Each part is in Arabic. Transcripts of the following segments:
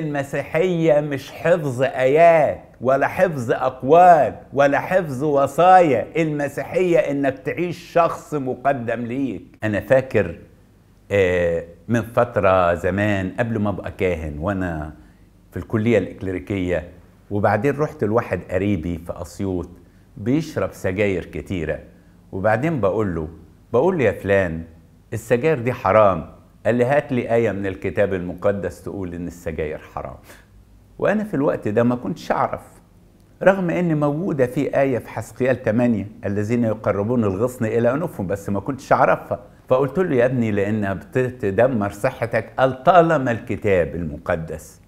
المسيحية مش حفظ آيات ولا حفظ أقوال ولا حفظ وصايا المسيحية إنك تعيش شخص مقدم ليك أنا فاكر آه، من فترة زمان قبل ما أبقى كاهن وأنا في الكلية الإكليريكية وبعدين رحت لواحد قريبي في أسيوط بيشرب سجاير كتيرة وبعدين بقول له بقول له يا فلان السجاير دي حرام قال لي هات لي آية من الكتاب المقدس تقول إن السجاير حرام وأنا في الوقت ده ما كنتش أعرف رغم أن موجودة في آية في حسقيال 8 الذين يقربون الغصن إلى أنوفهم بس ما كنتش أعرفها فقلت له يا ابني لأنها بتدمر صحتك قال طالما الكتاب المقدس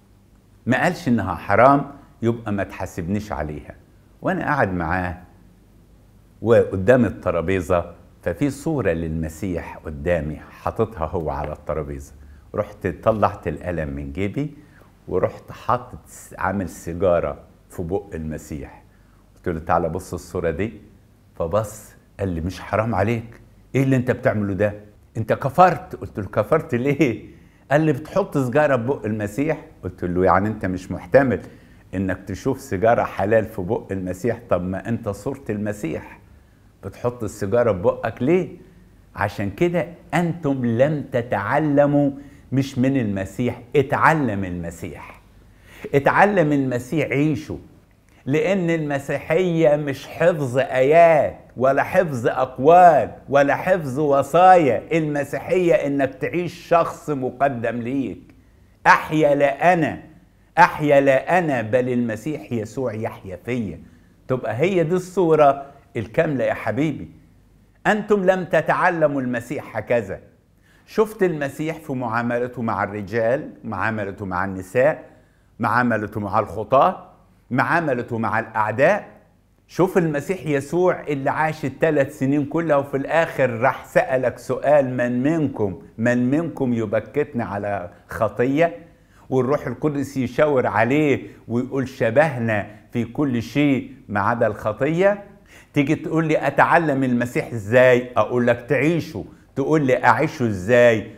ما قالش إنها حرام يبقى ما تحاسبنيش عليها وأنا قاعد معاه وقدام الترابيزة ففي صورة للمسيح قدامي حاططها هو على الترابيزة رحت طلعت القلم من جيبي ورحت حاطط عامل سيجارة في بق المسيح قلت له تعالى بص الصورة دي فبص قال لي مش حرام عليك ايه اللي انت بتعمله ده انت كفرت قلت له كفرت ليه قال لي بتحط سيجاره في بق المسيح قلت له يعني انت مش محتمل انك تشوف سيجاره حلال في بق المسيح طب ما انت صوره المسيح بتحط السيجاره في بقك ليه عشان كده انتم لم تتعلموا مش من المسيح اتعلم المسيح اتعلم المسيح عيشه لان المسيحيه مش حفظ ايات ولا حفظ اقوال ولا حفظ وصايا المسيحيه انك تعيش شخص مقدم ليك احيا لا انا احيا لا انا بل المسيح يسوع يحيا فيا تبقى هي دي الصوره الكاملة يا حبيبي أنتم لم تتعلموا المسيح هكذا شفت المسيح في معاملته مع الرجال معاملته مع النساء معاملته مع الخطاة معاملته مع الأعداء شوف المسيح يسوع اللي عاش الثلاث سنين كلها وفي الآخر راح سألك سؤال من منكم من منكم يبكتني على خطية والروح القدس يشاور عليه ويقول شبهنا في كل شيء ما عدا الخطيه تيجي تقول لي اتعلم المسيح ازاي اقول لك تعيشه تقول لي اعيشه ازاي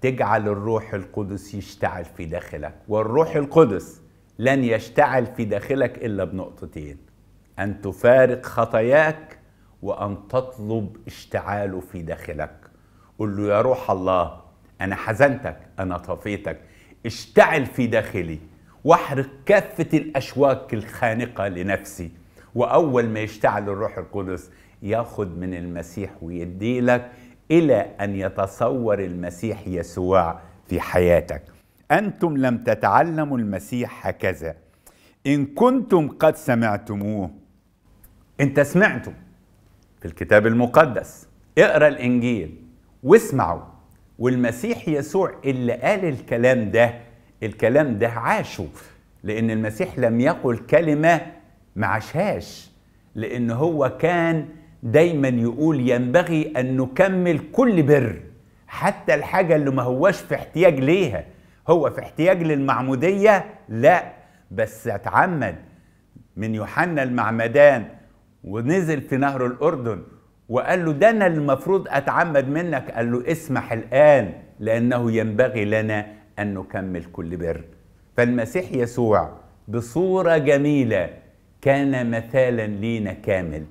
تجعل الروح القدس يشتعل في داخلك والروح القدس لن يشتعل في داخلك الا بنقطتين ان تفارق خطاياك وان تطلب اشتعاله في داخلك قل له يا روح الله انا حزنتك انا طفيتك اشتعل في داخلي واحرق كافه الاشواك الخانقه لنفسي واول ما يشتعل الروح القدس ياخد من المسيح ويدي لك الى ان يتصور المسيح يسوع في حياتك انتم لم تتعلموا المسيح هكذا ان كنتم قد سمعتموه انت سمعته في الكتاب المقدس اقرا الانجيل واسمعوا والمسيح يسوع اللي قال الكلام ده الكلام ده عاشه لان المسيح لم يقل كلمه ما عاشهاش لأن هو كان دايما يقول ينبغي أن نكمل كل بر حتى الحاجة اللي ما هواش في احتياج ليها هو في احتياج للمعمودية لا بس اتعمد من يوحنا المعمدان ونزل في نهر الأردن وقال له ده أنا المفروض أتعمد منك قال له اسمح الآن لأنه ينبغي لنا أن نكمل كل بر فالمسيح يسوع بصورة جميلة كان مثالا لينا كامل